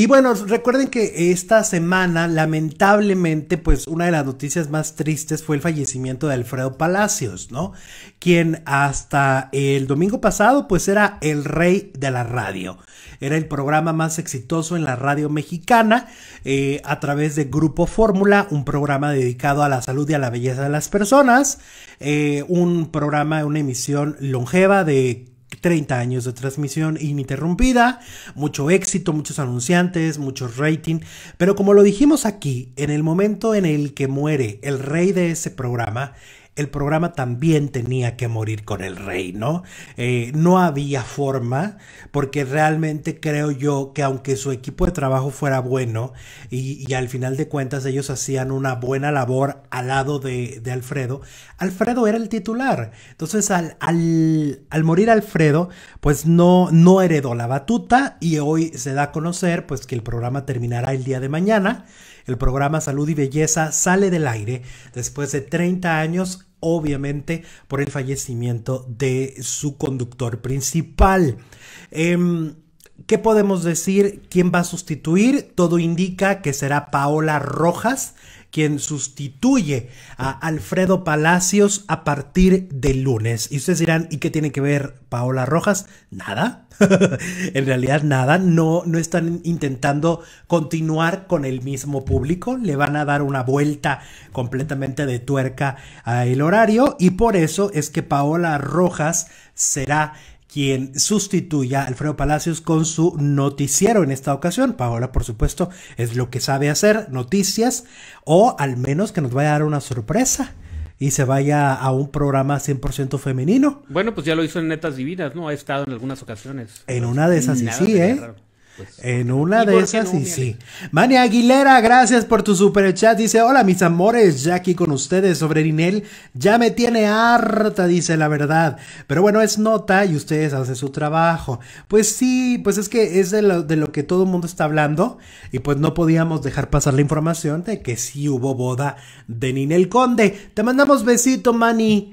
Y bueno, recuerden que esta semana, lamentablemente, pues una de las noticias más tristes fue el fallecimiento de Alfredo Palacios, ¿no? Quien hasta el domingo pasado, pues era el rey de la radio. Era el programa más exitoso en la radio mexicana eh, a través de Grupo Fórmula, un programa dedicado a la salud y a la belleza de las personas, eh, un programa, una emisión longeva de 30 años de transmisión ininterrumpida, mucho éxito, muchos anunciantes, mucho rating, pero como lo dijimos aquí, en el momento en el que muere el rey de ese programa, el programa también tenía que morir con el rey, ¿no? Eh, no había forma, porque realmente creo yo que aunque su equipo de trabajo fuera bueno y, al final de cuentas ellos hacían una buena labor al lado de, de Alfredo, Alfredo era el titular. Entonces al, al, al, morir Alfredo, pues no, no heredó la batuta y hoy se da a conocer pues que el programa terminará el día de mañana el programa Salud y Belleza sale del aire después de 30 años, obviamente por el fallecimiento de su conductor principal. Em, ¿Qué podemos decir? ¿Quién va a sustituir? Todo indica que será Paola Rojas quien sustituye a Alfredo Palacios a partir de lunes. Y ustedes dirán, ¿y qué tiene que ver Paola Rojas? Nada. en realidad nada. No, no están intentando continuar con el mismo público. Le van a dar una vuelta completamente de tuerca al horario. Y por eso es que Paola Rojas será quien sustituya a Alfredo Palacios con su noticiero en esta ocasión. Paola, por supuesto, es lo que sabe hacer, noticias, o al menos que nos vaya a dar una sorpresa y se vaya a un programa 100% femenino. Bueno, pues ya lo hizo en Netas Divinas, ¿no? Ha estado en algunas ocasiones. En una de esas, sí, ¿eh? Pues, en una de esas, y sí. Mani Aguilera, gracias por tu super chat. Dice: Hola, mis amores, ya aquí con ustedes sobre Ninel. Ya me tiene harta, dice la verdad. Pero bueno, es nota y ustedes hacen su trabajo. Pues sí, pues es que es de lo, de lo que todo el mundo está hablando. Y pues no podíamos dejar pasar la información de que sí hubo boda de Ninel Conde. Te mandamos besito, Mani.